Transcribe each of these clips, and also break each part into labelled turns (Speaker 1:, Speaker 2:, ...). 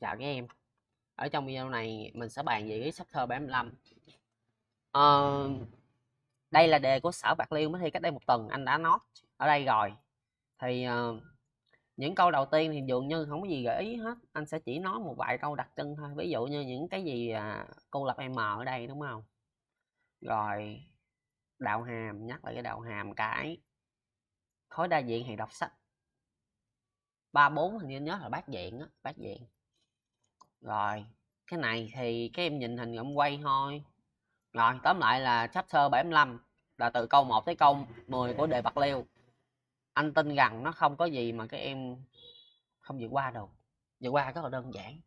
Speaker 1: Xin chào các em Ở trong video này mình sẽ bàn về cái sách thơ 75 ờ, Đây là đề của Sở Bạc Liêu mới thi cách đây một tuần anh đã nói ở đây rồi Thì uh, những câu đầu tiên thì dường như không có gì gợi ý hết Anh sẽ chỉ nói một vài câu đặc trưng thôi Ví dụ như những cái gì uh, cô lập M ở đây đúng không Rồi đạo hàm nhắc lại cái đạo hàm cái khối đa diện thì đọc sách ba bốn hình như nhớ là bác diện á bác diện rồi cái này thì các em nhìn hình rộng quay thôi rồi tóm lại là chapter 75 là từ câu 1 tới câu 10 của đề bạc liêu anh tin rằng nó không có gì mà các em không vượt qua được vượt qua rất là đơn giản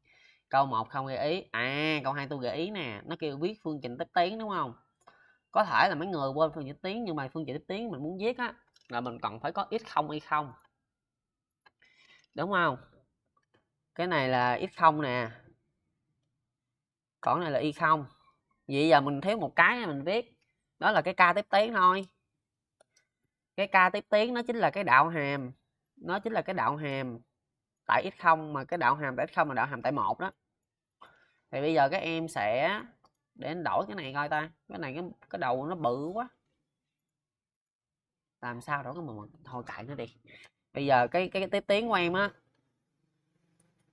Speaker 1: câu 1 không gợi ý à câu 2 tôi gợi ý nè nó kêu viết phương trình tiếp tiến đúng không có thể là mấy người quên phương trình tiếp tiến nhưng mà phương trình tiếp tiến mình muốn viết á là mình cần phải có x không y không đúng không cái này là x không nè còn này là y không vậy giờ mình thiếu một cái mình viết đó là cái ca tiếp tiến thôi cái ca tiếp tiến nó chính là cái đạo hàm nó chính là cái đạo hàm tại x không mà cái đạo hàm tại x không là đạo hàm tại một đó thì bây giờ các em sẽ để anh đổi cái này coi ta cái này cái cái đầu nó bự quá làm sao đổi cái mà, thôi cãi nó đi bây giờ cái cái, cái tiếp tiến của em á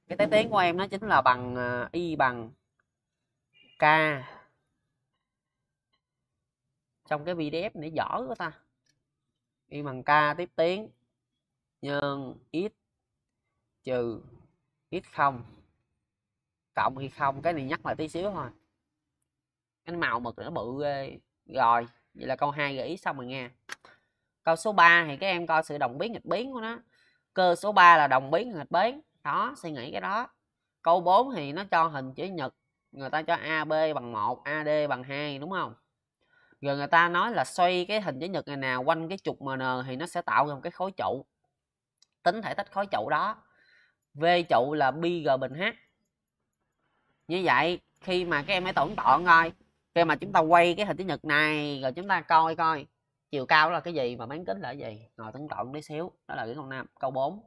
Speaker 1: cái tiếp tiến của em nó chính là bằng uh, y bằng k trong cái pdf để rõ của ta y bằng k tiếp tiến nhân x trừ x không cộng y không cái này nhắc lại tí xíu thôi cái màu mực nó bự ghê rồi vậy là câu 2 gợi ý xong rồi nghe câu số 3 thì các em coi sự đồng biến nghịch biến của nó cơ số 3 là đồng biến nghịch biến đó suy nghĩ cái đó câu 4 thì nó cho hình chữ nhật người ta cho AB bằng 1 AD bằng 2 đúng không rồi người ta nói là xoay cái hình chữ nhật này nào quanh cái trục MN thì nó sẽ tạo ra một cái khối trụ tính thể tích khối trụ đó V trụ là BG bình H như vậy khi mà các em hãy tưởng tượng coi khi mà chúng ta quay cái hình chữ nhật này rồi chúng ta coi coi chiều cao là cái gì mà bán kính là cái gì ngồi tưởng tượng tí xíu đó là cái câu năm câu 4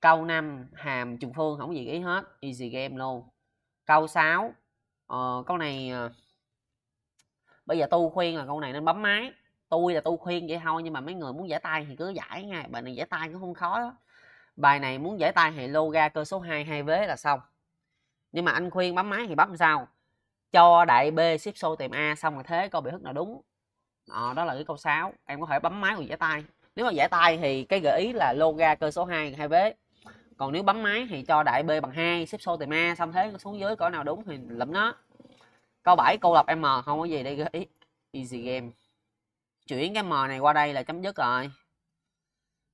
Speaker 1: câu 5 hàm trùng phương không có gì ý hết easy game luôn câu 6 ờ, câu này ờ, bây giờ tôi khuyên là câu này nên bấm máy tôi là tôi khuyên vậy thôi nhưng mà mấy người muốn giải tay thì cứ giải nha bài này giải tay cũng không khó đó. bài này muốn giải tay thì lô ra cơ số 2 hai vế là xong nhưng mà anh khuyên bấm máy thì bấm sao cho đại b ship số tìm a xong rồi thế câu biểu thức nào đúng ờ, đó là cái câu 6 em có thể bấm máy rồi giải tay nếu mà giải tay thì cái gợi ý là lô ra cơ số 2 hai vế còn nếu bấm máy thì cho đại b bằng 2 xếp số tìm a xong thế xuống dưới cỡ nào đúng thì lụm nó câu 7 cô lập m không có gì đây gợi easy game chuyển cái m này qua đây là chấm dứt rồi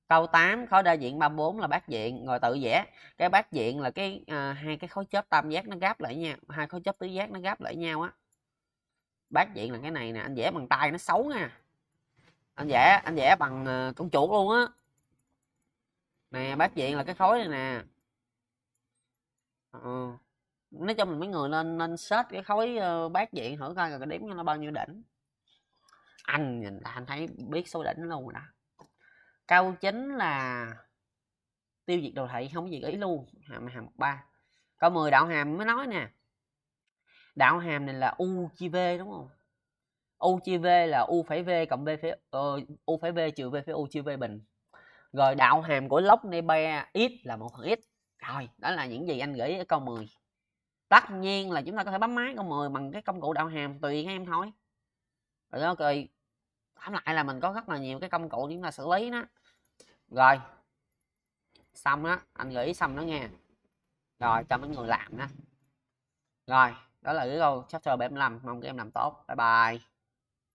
Speaker 1: câu 8 khối đa diện 34 là bát diện rồi tự vẽ cái bát diện là cái à, hai cái khối chớp tam giác nó gáp lại nhau hai khối chớp tứ giác nó gáp lại nhau á bát diện là cái này nè anh vẽ bằng tay nó xấu nha anh vẽ anh vẽ bằng uh, con chuột luôn á nè bác diện là cái khối này nè ừ. nói chung là mấy người nên nên search cái khối ờ, bác diện thử coi cái điểm nó bao nhiêu đỉnh anh nhìn anh thấy biết số đỉnh luôn rồi đó câu chính là tiêu diệt đồ thị không có gì ý luôn hàm hàm ba câu 10 đạo hàm mới nói nè đạo hàm này là u chia v đúng không u chia v là u phải v cộng v phải uh, ờ, u phải v trừ v phải u chia v bình rồi đạo hàm của lốc neighbor x là một phần x rồi đó là những gì anh gửi ở câu 10 tất nhiên là chúng ta có thể bấm máy câu 10 bằng cái công cụ đạo hàm tùy các em thôi rồi đó cười tóm lại là mình có rất là nhiều cái công cụ để chúng ta xử lý đó rồi xong đó anh gửi xong đó nghe rồi cho mấy người làm đó rồi đó là cái câu chapter 75 mong các em làm tốt bye bye